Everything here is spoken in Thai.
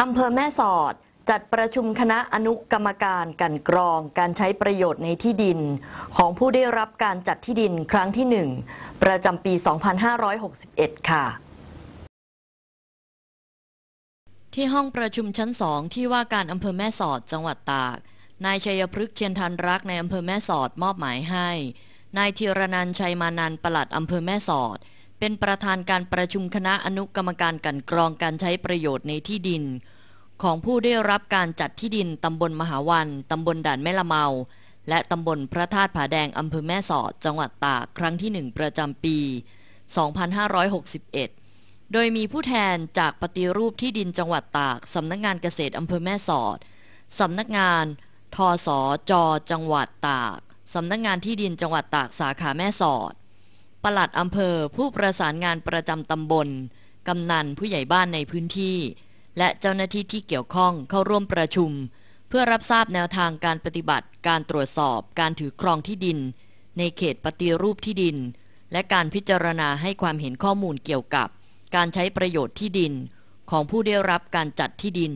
อำเภอแม่สอดจัดประชุมคณะอนุกรรมการกันกรองการใช้ประโยชน์ในที่ดิน ของผู้ได้รับการจัดที่ดินครั้งที่หนึ่งประจำปี 2561 ค่ะ ที่ห้องประชุมชั้นสองที่ว่าการอำเภอแม่สอดจังหวัดตากนายชัยพฤกษ์เชียนทันรักในอำเภอแม่สอดมอบหมายให้นายธีรนันชัยมานันปลัดอำเภอแม่สอดเป็นประธานการประชุมคณะอนุกรรมการกันกรองการใช้ประโยชน์ในที่ดิน ของผู้ได้รับการจัดที่ดินตำบลมหาวัน ตำบลด่านแม่ละเมา และตำบลพระธาตุผาแดงอำเภอแม่สอด จังหวัดตาก ครั้งที่หนึ่งประจำปี 2561 โดยมีผู้แทนจากปฏิรูปที่ดินจังหวัดตาก สำนักงงานเกษตรอำเภอแม่สอด สำนักงานทสจจังหวัดตาก สำนักงานที่ดินจังหวัดตากสาขาแม่สอดปลัดอำเภอผู้ประสานงานประจำตำบลกำนันผู้ใหญ่บ้านในพื้นที่ และเจ้าหน้าที่ที่เกี่ยวข้องเข้าร่วมประชุม เพื่อรับทราบแนวทางการปฏิบัติการตรวจสอบการถือครองที่ดิน ในเขตปฏิรูปที่ดิน และการพิจารณาให้ความเห็นข้อมูลเกี่ยวกับ การใช้ประโยชน์ที่ดินของผู้ได้รับการจัดที่ดิน